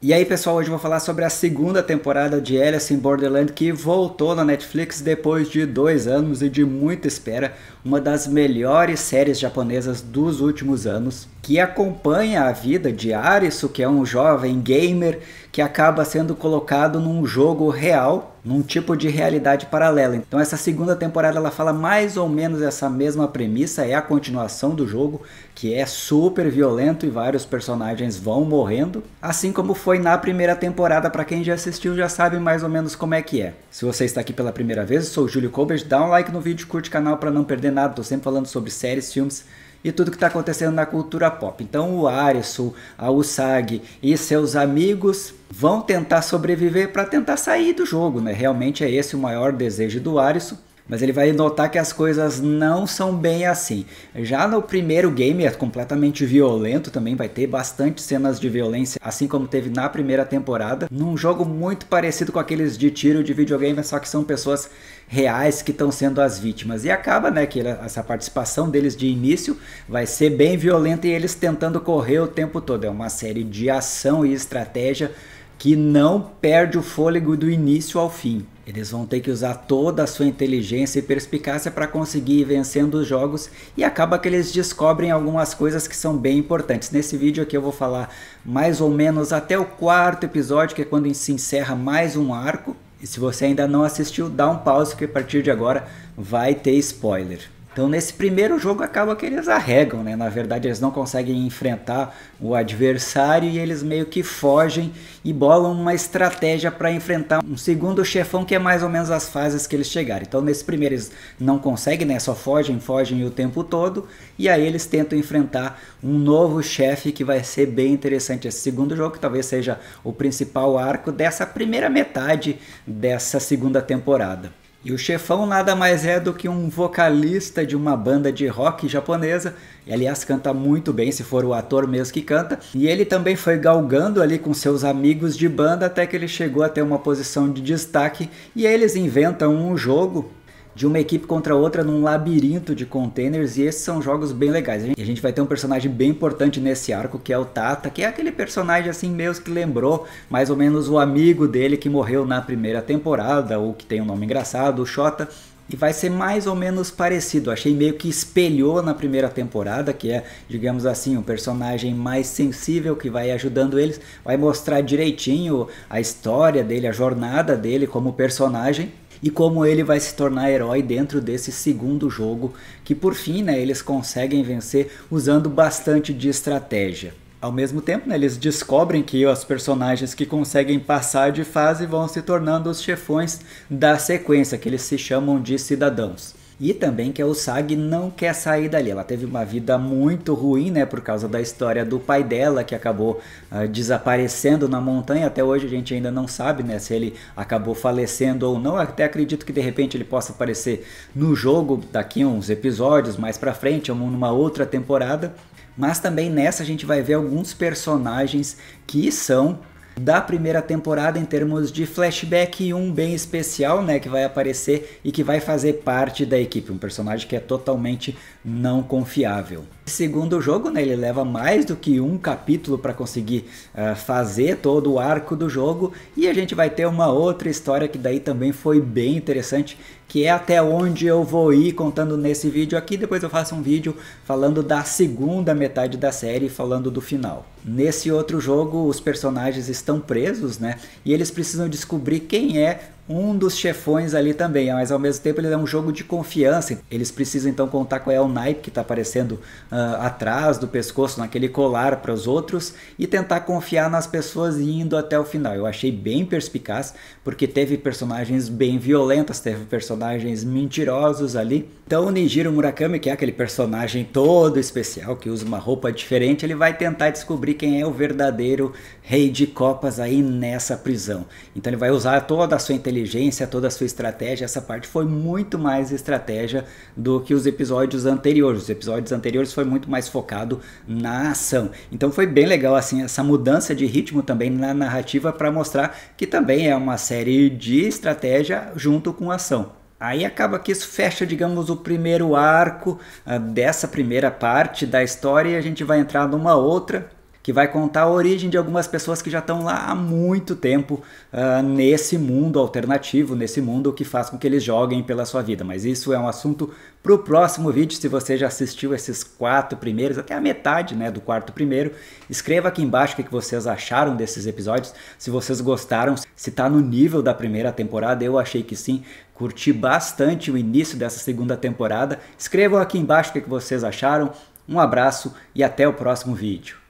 E aí pessoal, hoje eu vou falar sobre a segunda temporada de Alice in Borderland que voltou na Netflix depois de dois anos e de muita espera, uma das melhores séries japonesas dos últimos anos, que acompanha a vida de Arisu, que é um jovem gamer que acaba sendo colocado num jogo real num tipo de realidade paralela. Então essa segunda temporada ela fala mais ou menos essa mesma premissa, é a continuação do jogo, que é super violento e vários personagens vão morrendo, assim como foi na primeira temporada, para quem já assistiu já sabe mais ou menos como é que é. Se você está aqui pela primeira vez, eu sou o Júlio Colbert, dá um like no vídeo, curte o canal para não perder nada, tô sempre falando sobre séries, filmes, e tudo que está acontecendo na cultura pop. Então o Arisu, a Usagi e seus amigos vão tentar sobreviver para tentar sair do jogo, né? Realmente é esse o maior desejo do Arisu mas ele vai notar que as coisas não são bem assim. Já no primeiro game é completamente violento também, vai ter bastante cenas de violência, assim como teve na primeira temporada, num jogo muito parecido com aqueles de tiro de videogame, só que são pessoas reais que estão sendo as vítimas. E acaba, né, que essa participação deles de início vai ser bem violenta e eles tentando correr o tempo todo. É uma série de ação e estratégia que não perde o fôlego do início ao fim. Eles vão ter que usar toda a sua inteligência e perspicácia para conseguir ir vencendo os jogos e acaba que eles descobrem algumas coisas que são bem importantes. Nesse vídeo aqui eu vou falar mais ou menos até o quarto episódio, que é quando se encerra mais um arco. E se você ainda não assistiu, dá um pause que a partir de agora vai ter spoiler. Então nesse primeiro jogo acaba que eles arregam, né? Na verdade eles não conseguem enfrentar o adversário e eles meio que fogem e bolam uma estratégia para enfrentar um segundo chefão que é mais ou menos as fases que eles chegaram. Então nesse primeiro eles não conseguem, né? Só fogem, fogem o tempo todo e aí eles tentam enfrentar um novo chefe que vai ser bem interessante esse segundo jogo, que talvez seja o principal arco dessa primeira metade dessa segunda temporada. E o chefão nada mais é do que um vocalista de uma banda de rock japonesa. E, aliás, canta muito bem, se for o ator mesmo que canta. E ele também foi galgando ali com seus amigos de banda até que ele chegou a ter uma posição de destaque. E eles inventam um jogo de uma equipe contra outra num labirinto de containers e esses são jogos bem legais. E a gente vai ter um personagem bem importante nesse arco que é o Tata, que é aquele personagem assim meio que lembrou mais ou menos o amigo dele que morreu na primeira temporada, ou que tem um nome engraçado, o Shota, e vai ser mais ou menos parecido. Achei meio que espelhou na primeira temporada, que é, digamos assim, um personagem mais sensível que vai ajudando eles, vai mostrar direitinho a história dele, a jornada dele como personagem e como ele vai se tornar herói dentro desse segundo jogo, que por fim né, eles conseguem vencer usando bastante de estratégia. Ao mesmo tempo, né, eles descobrem que os personagens que conseguem passar de fase vão se tornando os chefões da sequência, que eles se chamam de cidadãos. E também que a Usagi não quer sair dali. Ela teve uma vida muito ruim, né? Por causa da história do pai dela, que acabou uh, desaparecendo na montanha. Até hoje a gente ainda não sabe, né? Se ele acabou falecendo ou não. Até acredito que de repente ele possa aparecer no jogo daqui uns episódios mais pra frente, ou numa outra temporada. Mas também nessa a gente vai ver alguns personagens que são da primeira temporada em termos de flashback e um bem especial, né, que vai aparecer e que vai fazer parte da equipe, um personagem que é totalmente não confiável. Segundo o jogo, né, ele leva mais do que um capítulo para conseguir uh, fazer todo o arco do jogo e a gente vai ter uma outra história que daí também foi bem interessante que é até onde eu vou ir contando nesse vídeo aqui. Depois eu faço um vídeo falando da segunda metade da série, falando do final. Nesse outro jogo, os personagens estão presos, né? E eles precisam descobrir quem é um dos chefões ali também, mas ao mesmo tempo ele é um jogo de confiança. Eles precisam então contar qual é o naipe que está aparecendo uh, atrás do pescoço, naquele colar para os outros e tentar confiar nas pessoas indo até o final. Eu achei bem perspicaz porque teve personagens bem violentas, teve personagens mentirosos ali. Então o Nijiro Murakami, que é aquele personagem todo especial que usa uma roupa diferente, ele vai tentar descobrir quem é o verdadeiro rei de copas aí nessa prisão. Então ele vai usar toda a sua inteligência inteligência, toda a sua estratégia, essa parte foi muito mais estratégia do que os episódios anteriores. Os episódios anteriores foi muito mais focado na ação. Então foi bem legal assim essa mudança de ritmo também na narrativa para mostrar que também é uma série de estratégia junto com ação. Aí acaba que isso fecha, digamos, o primeiro arco ah, dessa primeira parte da história e a gente vai entrar numa outra que vai contar a origem de algumas pessoas que já estão lá há muito tempo uh, nesse mundo alternativo, nesse mundo que faz com que eles joguem pela sua vida. Mas isso é um assunto para o próximo vídeo. Se você já assistiu esses quatro primeiros, até a metade né, do quarto primeiro, escreva aqui embaixo o que vocês acharam desses episódios, se vocês gostaram, se está no nível da primeira temporada. Eu achei que sim, curti bastante o início dessa segunda temporada. Escrevam aqui embaixo o que vocês acharam. Um abraço e até o próximo vídeo.